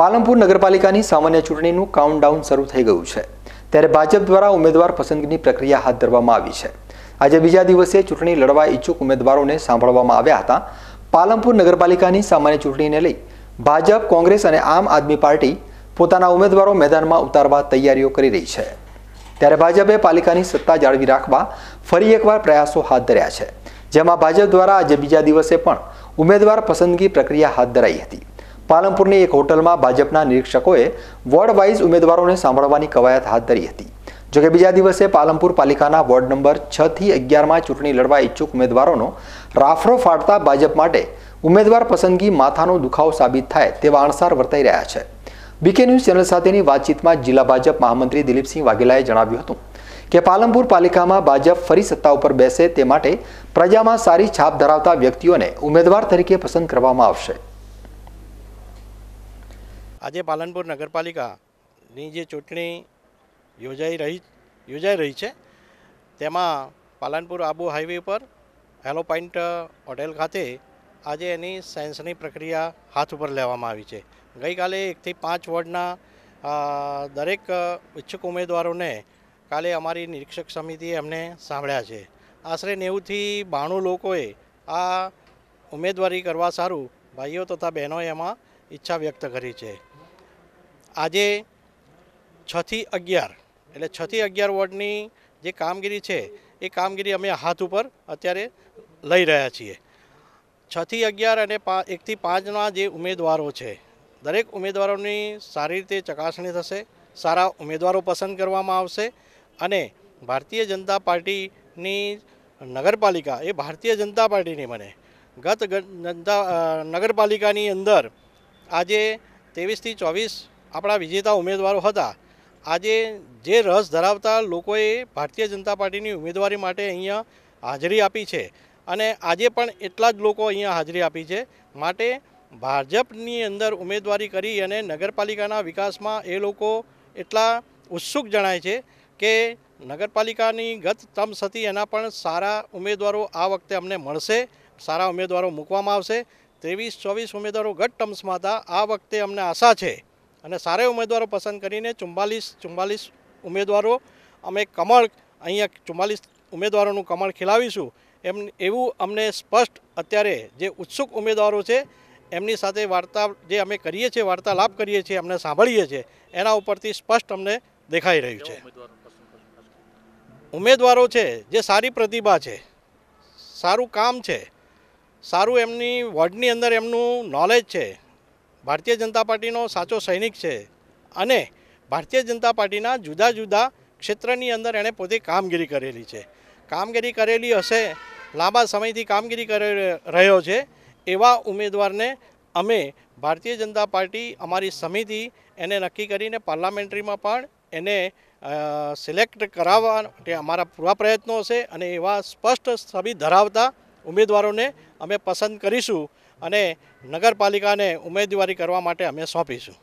પાલનપુર નગરપાલિકાની સામાન્ય ચૂંટણીનું કાઉન્ટડાઉન શરૂ થઈ ગયું છે ત્યારે ભાજપ દ્વારા ઉમેદવાર પસંદગીની પ્રક્રિયા હાથ ધરવામાં આવી છે આજે બીજા દિવસે ચૂંટણી લડવા ઈચ્છુક ઉમેદવારોને સાંભળવામાં આવ્યા હતા પાલમપુર નગરપાલિકાની સામાન્ય ચૂંટણીને લઈ ભાજપ કોંગ્રેસ અને આમ આદમી પાર્ટી પોતાના ઉમેદવારો મેદાનમાં ઉતારવા તૈયારીઓ કરી રહી છે ત્યારે ભાજપે પાલિકાની સત્તા જાળવી રાખવા ફરી એકવાર પ્રયાસો હાથ ધર્યા છે જેમાં ભાજપ દ્વારા આજે બીજા દિવસે પણ ઉમેદવાર પસંદગી પ્રક્રિયા હાથ ધરાઈ હતી પાલનપુરની એક હોટલમાં ભાજપના નિરીક્ષકોએ વોર્ડ વાઇઝ ઉમેદવારોને સાંભળવાની કવાયત હાથ ધરી હતી જો કે બીજા દિવસે પાલનપુર પાલિકાના વોર્ડ નંબર છ થી અગિયારમાં ચૂંટણી લડવા ઈચ્છુક ઉમેદવારોનો રાફરો ફાટતા ભાજપ માટે ઉમેદવાર પસંદગી માથાનો દુખાવો સાબિત થાય તેવા અણસાર વર્તાઈ રહ્યા છે બીકે ન્યૂઝ ચેનલ સાથેની વાતચીતમાં જિલ્લા ભાજપ મહામંત્રી દિલીપસિંહ વાઘેલાએ જણાવ્યું હતું કે પાલનપુર પાલિકામાં ભાજપ ફરી સત્તા ઉપર બેસે તે માટે પ્રજામાં સારી છાપ ધરાવતા વ્યક્તિઓને ઉમેદવાર તરીકે પસંદ કરવામાં આવશે આજે પાલનપુર નગરપાલિકાની જે ચૂંટણી યોજાઈ રહી યોજાઈ રહી છે તેમાં પાલનપુર આબુ હાઈવે પર હેલો પોઈન્ટ હોટેલ ખાતે આજે એની સેન્સની પ્રક્રિયા હાથ ઉપર લેવામાં આવી છે ગઈકાલે એકથી પાંચ વોર્ડના દરેક ઇચ્છુક ઉમેદવારોને કાલે અમારી નિરીક્ષક સમિતિએ એમને સાંભળ્યા છે આશરે નેવુંથી બાણું લોકોએ આ ઉમેદવારી કરવા સારું ભાઈઓ તથા બહેનોએ એમાં ઈચ્છા વ્યક્ત કરી છે આજે છથી અગિયાર એટલે છથી અગિયાર વોર્ડની જે કામગીરી છે એ કામગીરી અમે હાથ ઉપર અત્યારે લઈ રહ્યા છીએ છથી અગિયાર અને એકથી પાંચના જે ઉમેદવારો છે દરેક ઉમેદવારોની સારી રીતે ચકાસણી થશે સારા ઉમેદવારો પસંદ કરવામાં આવશે અને ભારતીય જનતા પાર્ટીની નગરપાલિકા એ ભારતીય જનતા પાર્ટીની બને ગત જનતા નગરપાલિકાની અંદર આજે ત્રેવીસથી ચોવીસ આપણા વિજેતા ઉમેદવારો હતા આજે જે રસ ધરાવતા લોકોએ ભારતીય જનતા પાર્ટીની ઉમેદવારી માટે અહીંયા હાજરી આપી છે અને આજે પણ એટલા જ લોકો અહીંયા હાજરી આપી છે માટે ભાજપની અંદર ઉમેદવારી કરી અને નગરપાલિકાના વિકાસમાં એ લોકો એટલા ઉત્સુક જણાય છે કે નગરપાલિકાની ગત તમ્સ હતી એના પણ સારા ઉમેદવારો આ વખતે અમને મળશે સારા ઉમેદવારો મૂકવામાં આવશે ત્રેવીસ ચોવીસ ઉમેદવારો ગત ટર્મ્સમાં હતા આ વખતે અમને આશા છે અને સારા ઉમેદવારો પસંદ કરીને ચુમ્બાલીસ ચુમ્બાલીસ ઉમેદવારો અમે કમળ અહીંયા ચુમ્માલીસ ઉમેદવારોનું કમળ ખીલાવીશું એમ એવું અમને સ્પષ્ટ અત્યારે જે ઉત્સુક ઉમેદવારો છે એમની સાથે વાર્તા જે અમે કરીએ છીએ વાર્તાલાપ કરીએ છીએ અમને સાંભળીએ છીએ એના ઉપરથી સ્પષ્ટ અમને દેખાઈ રહ્યું છે ઉમેદવારો છે જે સારી પ્રતિભા છે સારું કામ છે સારું એમની વર્ડની અંદર એમનું નોલેજ છે ભારતીય જનતા પાર્ટીનો સાચો સૈનિક છે અને ભારતીય જનતા પાર્ટીના જુદા જુદા ક્ષેત્રની અંદર એણે પોતે કામગીરી કરેલી છે કામગીરી કરેલી હશે લાંબા સમયથી કામગીરી કરી રહ્યો છે એવા ઉમેદવારને અમે ભારતીય જનતા પાર્ટી અમારી સમિતિ એને નક્કી કરીને પાર્લામેન્ટરીમાં પણ એને સિલેક્ટ કરાવવા માટે અમારા પૂરા પ્રયત્નો હશે અને એવા સ્પષ્ટ છબી ધરાવતા ઉમેદવારોને અમે પસંદ કરીશું અને નગરપાલિકાને ઉમેદવારી કરવા માટે અમે સોંપીશું